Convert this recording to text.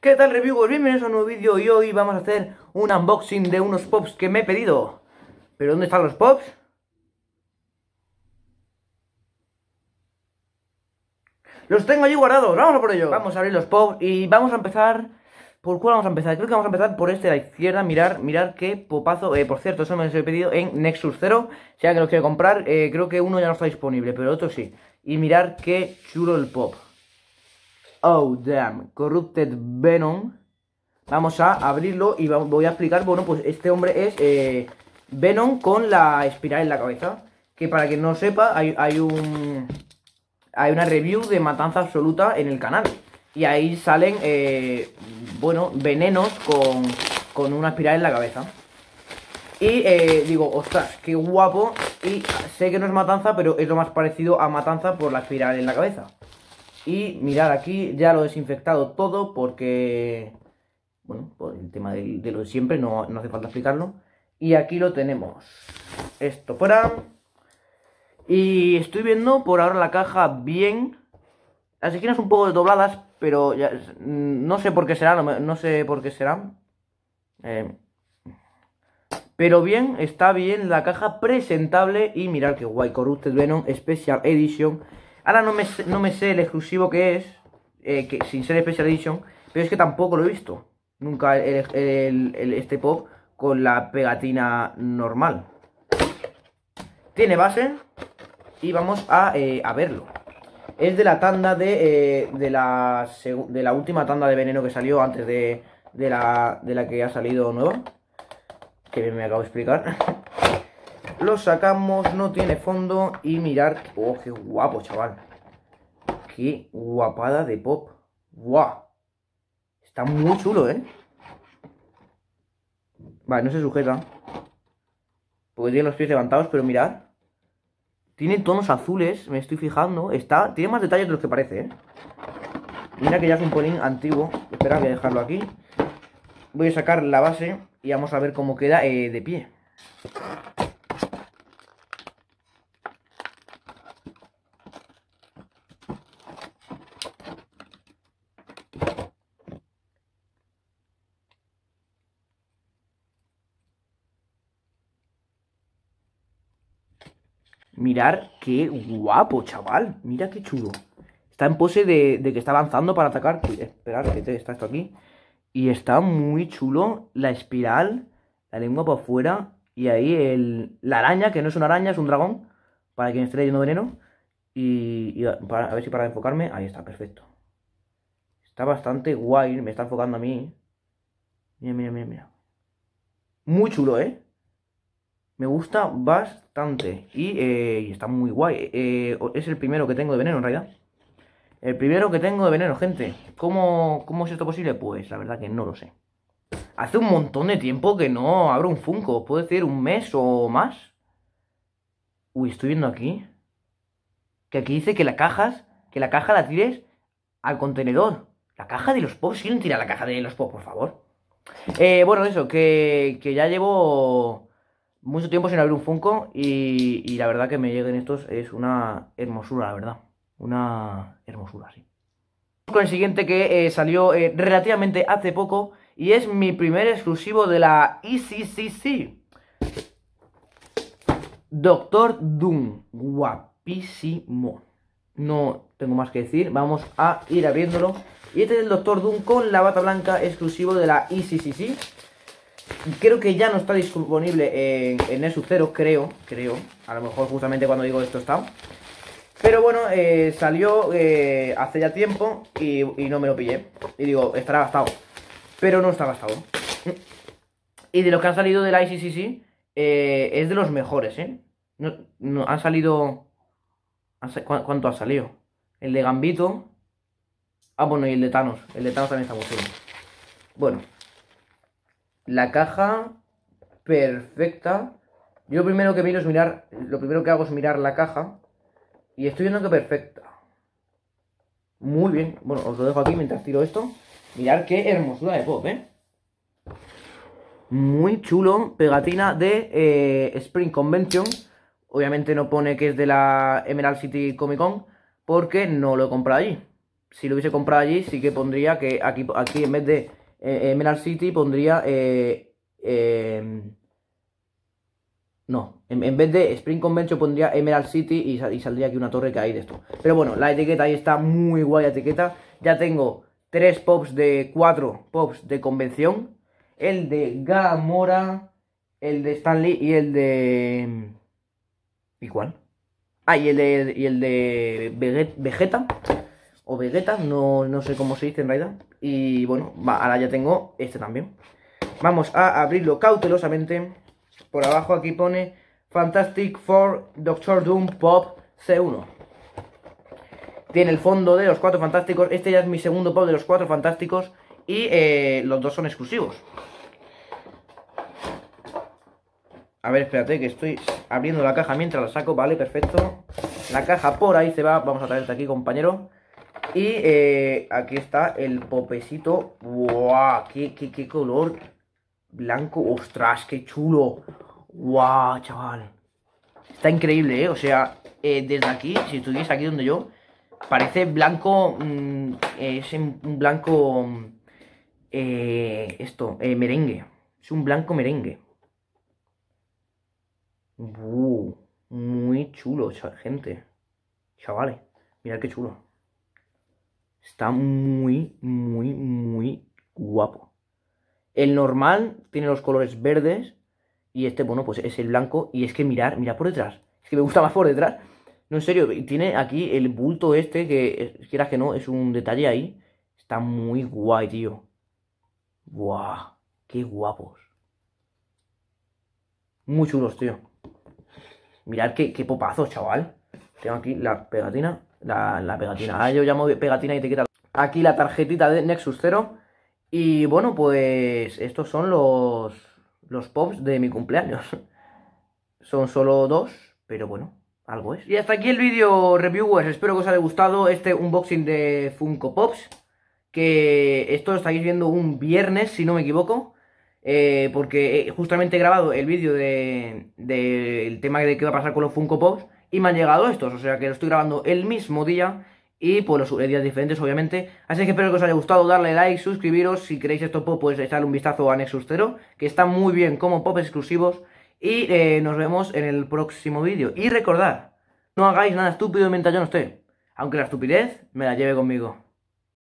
¿Qué tal reviewers? Bienvenidos a un nuevo vídeo y hoy vamos a hacer un unboxing de unos pops que me he pedido ¿Pero dónde están los pops? Los tengo allí guardados, vamos por ello Vamos a abrir los pops y vamos a empezar... ¿Por cuál vamos a empezar? Creo que vamos a empezar por este de la izquierda Mirar, mirar qué popazo... Eh, por cierto, eso me los he pedido en Nexus 0 Si que los quiero comprar, eh, creo que uno ya no está disponible, pero otro sí Y mirar qué chulo el pop Oh, damn. Corrupted Venom. Vamos a abrirlo y voy a explicar. Bueno, pues este hombre es eh, Venom con la espiral en la cabeza. Que para quien no sepa, hay, un. Hay una review de Matanza Absoluta en el canal. Y ahí salen, eh, bueno, venenos con, una espiral en la cabeza. Y eh, digo, ostras, qué guapo. Y sé que no es matanza, pero es lo más parecido a matanza por la espiral en la cabeza. Y mirad, aquí ya lo he desinfectado todo porque, bueno, por el tema de, lo de siempre, no, hace falta explicarlo. Y aquí lo tenemos. Esto fuera. Y estoy viendo por ahora la caja bien. Las esquinas un poco dobladas, pero ya, no sé por qué será, no, sé por qué será. Eh, pero bien, está bien la caja presentable y mirad qué guay, Corrupted Venom Special Edition Ahora no me, sé el exclusivo que es, eh, que, sin ser Special Edition, pero es que tampoco lo he visto. Nunca este pop con la pegatina normal. Tiene base y vamos a, eh, verlo. Es de la tanda de, eh, la, de la última tanda de veneno que salió antes de, la, que ha salido nueva. Que me acabo de explicar. Lo sacamos, no tiene fondo. Y mirar. ¡Oh, qué guapo, chaval! ¡Qué guapada de pop! ¡Guau! Está muy chulo, ¿eh? Vale, no se sujeta. Porque tiene los pies levantados, pero mirad. Tiene tonos azules, me estoy fijando. Está, tiene más detalles de los que parece, ¿eh? Mira que ya es un polín antiguo. Espera, voy a dejarlo aquí. Voy a sacar la base y vamos a ver cómo queda eh, de pie. Mirar qué guapo, chaval. Mira qué chulo. Está en pose de, que está avanzando para atacar. Esperar, que está esto aquí. Y está muy chulo la espiral, la lengua para afuera. Y ahí la araña, que no es una araña, es un dragón. Para quien esté leyendo veneno. Y, a ver si para enfocarme. Ahí está, perfecto. Está bastante guay. Me está enfocando a mí. Mira, mira, mira, mira. Muy chulo, ¿eh? Me gusta bastante y, eh, está muy guay. Eh, es el primero que tengo de veneno en realidad. El primero que tengo de veneno, gente. ¿Cómo, es esto posible? Pues la verdad que no lo sé. Hace un montón de tiempo que no abro un Funko. puede decir un mes o más? Uy, estoy viendo aquí. Que aquí dice que la cajas, que la caja la tires al contenedor. La caja de los pop, no tira la caja de los Pops, por favor. Eh, bueno, eso, que ya llevo mucho tiempo sin abrir un Funko y, la verdad que me lleguen estos es una hermosura, la verdad. Una hermosura, sí. Con el siguiente que eh, salió eh, relativamente hace poco y es mi primer exclusivo de la ECCC. Doctor Doom, guapísimo. No tengo más que decir, vamos a ir abriéndolo. Y este es el Doctor Doom con la bata blanca exclusivo de la ECCC. Creo que ya no está disponible en, en ESU 0, creo, creo. A lo mejor justamente cuando digo esto está. Pero bueno, eh, salió eh, hace ya tiempo y, no me lo pillé. Y digo, estará gastado. Pero no está gastado. Y de los que han salido del ICCC, eh, es de los mejores, ¿eh? No, han salido... ¿Cuánto ha salido? El de Gambito. Ah, bueno, y el de Thanos. El de Thanos también está muy bien. Bueno. La caja perfecta. Yo lo primero que miro es mirar, lo primero que hago es mirar la caja. Y estoy viendo que perfecta. Muy bien. Bueno, os lo dejo aquí mientras tiro esto. Mirad qué hermosura de pop, ¿eh? Muy chulo. Pegatina de eh, Spring Convention. Obviamente no pone que es de la Emerald City Comic Con. Porque no lo he comprado allí. Si lo hubiese comprado allí, sí que pondría que aquí, aquí en vez de Emerald eh, eh, City pondría... Eh, no, en, vez de Spring Convention pondría Emerald City y, saldría aquí una torre que hay de esto. Pero bueno, la etiqueta ahí está muy guay la etiqueta. Ya tengo tres pops de cuatro pops de convención. El de Gamora, el de Stanley y el de... ¿Y cuál? Ah, y el de, y el de Vegeta o Vegeta, no, sé cómo se dice en realidad. Y bueno, ahora ya tengo este también. Vamos a abrirlo cautelosamente. Por abajo aquí pone Fantastic Four Doctor Doom Pop C1. Tiene el fondo de los cuatro fantásticos. Este ya es mi segundo pop de los cuatro fantásticos. Y eh, los dos son exclusivos. A ver, espérate, que estoy abriendo la caja mientras la saco. Vale, perfecto. La caja por ahí se va. Vamos a traerte aquí, compañero. Y eh, aquí está el popecito. ¡Wow! ¡Qué, color blanco! ¡Ostras! ¡Qué chulo! ¡Wow, chaval! Está increíble, ¿eh? O sea, eh, desde aquí, si estuviese aquí donde yo, parece blanco... Mm, eh, es un blanco... esto, merengue. Es un blanco merengue. muy chulo, gente. Chavales, mirad qué chulo. Está muy, muy, muy guapo. El normal tiene los colores verdes y este, bueno, pues es el blanco. Y es que mirar, mira por detrás. Es que me gusta más por detrás. No, en serio, tiene aquí el bulto este que, eh, quieras que no, es un detalle ahí. Está muy guay, tío. ¡Guau! ¡Qué guapos! Muy chulos, tío. Mirad qué, qué popazo, chaval. Tengo aquí la pegatina. La, pegatina. yo llamo pegatina y te quita aquí la tarjetita de Nexus 0. Y bueno, pues estos son los, los pops de mi cumpleaños. Son solo dos, pero bueno, algo es. Y hasta aquí el vídeo, reviewers. Pues espero que os haya gustado este unboxing de Funko Pops. Que esto lo estáis viendo un viernes, si no me equivoco. Eh, porque justamente he grabado el vídeo del tema de qué va a pasar con los Funko Pops y me han llegado estos, o sea que lo estoy grabando el mismo día y pues los días diferentes obviamente. Así que espero que os haya gustado, darle like, suscribiros, si queréis esto pop pues echarle un vistazo a Nexus 0, que está muy bien como pop exclusivos y eh, nos vemos en el próximo vídeo. Y recordad, no hagáis nada estúpido mientras yo no esté, aunque la estupidez me la lleve conmigo.